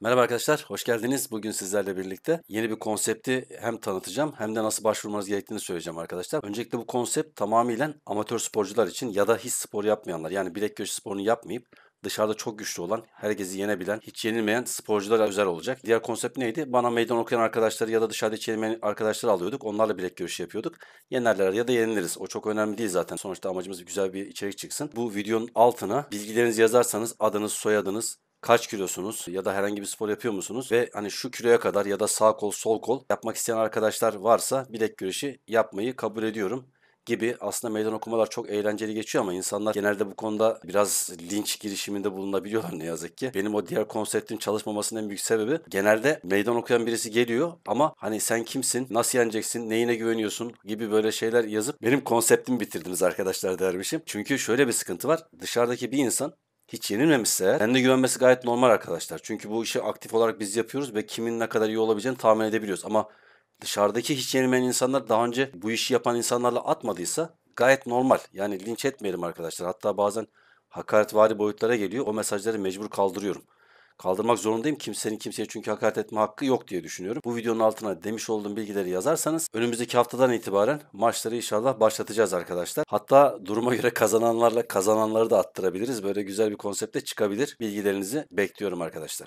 Merhaba arkadaşlar, hoş geldiniz. Bugün sizlerle birlikte yeni bir konsepti hem tanıtacağım hem de nasıl başvurmanız gerektiğini söyleyeceğim arkadaşlar. Öncelikle bu konsept tamamıyla amatör sporcular için ya da hiç spor yapmayanlar yani bilek güreşi sporunu yapmayıp dışarıda çok güçlü olan, herkesi yenebilen, hiç yenilmeyen sporculara özel olacak. Diğer konsept neydi? Bana meydan okuyan arkadaşları ya da dışarıda hiç yenilmeyen arkadaşları alıyorduk. Onlarla bilek görüşü yapıyorduk. Yenerler ya da yeniliriz. O çok önemli değil zaten. Sonuçta amacımız güzel bir içerik çıksın. Bu videonun altına bilgilerinizi yazarsanız adınız, soyadınız, kaç kilosunuz ya da herhangi bir spor yapıyor musunuz ve hani şu kiloya kadar ya da sağ kol sol kol yapmak isteyen arkadaşlar varsa bilek güreşi yapmayı kabul ediyorum gibi aslında meydan okumalar çok eğlenceli geçiyor ama insanlar genelde bu konuda biraz linç girişiminde bulunabiliyorlar ne yazık ki. Benim o diğer konseptin çalışmamasının en büyük sebebi genelde meydan okuyan birisi geliyor ama hani sen kimsin, nasıl yeneceksin, neyine güveniyorsun gibi böyle şeyler yazıp benim konseptimi bitirdiniz arkadaşlar dermişim. Çünkü şöyle bir sıkıntı var. Dışarıdaki bir insan hiç yenilmemişse kendine güvenmesi gayet normal arkadaşlar. Çünkü bu işi aktif olarak biz yapıyoruz ve kimin ne kadar iyi olabileceğini tahmin edebiliyoruz. Ama dışarıdaki hiç yenilmeyen insanlar daha önce bu işi yapan insanlarla atmadıysa gayet normal. Yani linç etmeyelim arkadaşlar. Hatta bazen hakaretvari boyutlara geliyor. O mesajları mecbur kaldırıyorum kaldırmak zorundayım. Kimsenin kimseye çünkü hakaret etme hakkı yok diye düşünüyorum. Bu videonun altına demiş olduğum bilgileri yazarsanız önümüzdeki haftadan itibaren maçları inşallah başlatacağız arkadaşlar. Hatta duruma göre kazananlarla kazananları da attırabiliriz. Böyle güzel bir konsepte çıkabilir. Bilgilerinizi bekliyorum arkadaşlar.